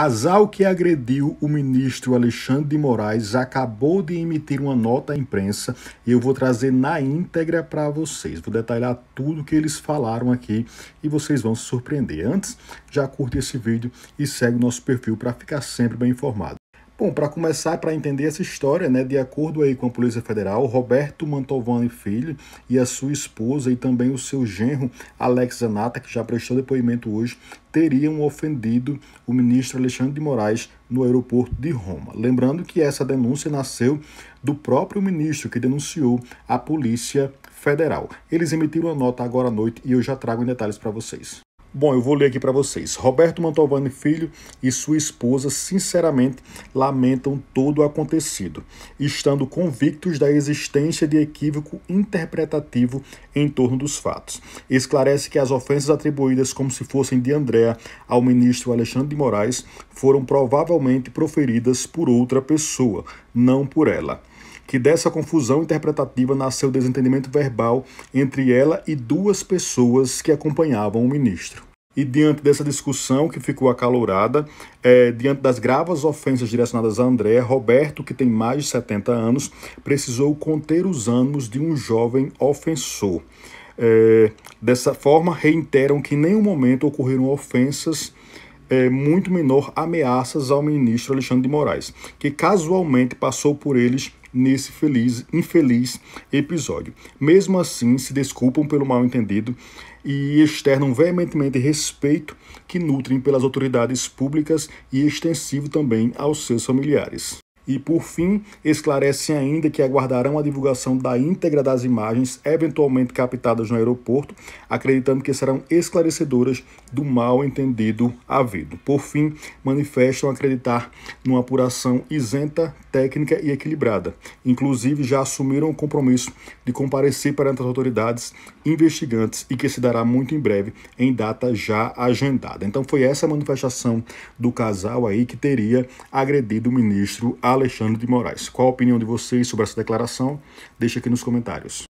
Azal, que agrediu o ministro Alexandre de Moraes, acabou de emitir uma nota à imprensa e eu vou trazer na íntegra para vocês. Vou detalhar tudo que eles falaram aqui e vocês vão se surpreender. Antes, já curte esse vídeo e segue o nosso perfil para ficar sempre bem informado. Bom, para começar, para entender essa história, né, de acordo aí com a Polícia Federal, Roberto Mantovani Filho e a sua esposa e também o seu genro Alex Zanata, que já prestou depoimento hoje, teriam ofendido o ministro Alexandre de Moraes no aeroporto de Roma. Lembrando que essa denúncia nasceu do próprio ministro que denunciou a Polícia Federal. Eles emitiram a nota agora à noite e eu já trago em detalhes para vocês. Bom, eu vou ler aqui para vocês. Roberto Mantovani Filho e sua esposa sinceramente lamentam todo o acontecido, estando convictos da existência de equívoco interpretativo em torno dos fatos. Esclarece que as ofensas atribuídas como se fossem de Andréa ao ministro Alexandre de Moraes foram provavelmente proferidas por outra pessoa, não por ela que dessa confusão interpretativa nasceu desentendimento verbal entre ela e duas pessoas que acompanhavam o ministro e diante dessa discussão que ficou acalorada, é, diante das graves ofensas direcionadas a André, Roberto, que tem mais de 70 anos, precisou conter os ânimos de um jovem ofensor. É, dessa forma, reiteram que em nenhum momento ocorreram ofensas é, muito menor ameaças ao ministro Alexandre de Moraes, que casualmente passou por eles nesse feliz, infeliz episódio. Mesmo assim, se desculpam pelo mal entendido e externam veementemente respeito que nutrem pelas autoridades públicas e extensivo também aos seus familiares. E, por fim, esclarecem ainda que aguardarão a divulgação da íntegra das imagens eventualmente captadas no aeroporto, acreditando que serão esclarecedoras do mal entendido havido. Por fim, manifestam acreditar numa apuração isenta, técnica e equilibrada. Inclusive, já assumiram o compromisso de comparecer perante as autoridades investigantes e que se dará muito em breve, em data já agendada. Então, foi essa manifestação do casal aí que teria agredido o ministro Alan. Alexandre de Moraes. Qual a opinião de vocês sobre essa declaração? Deixe aqui nos comentários.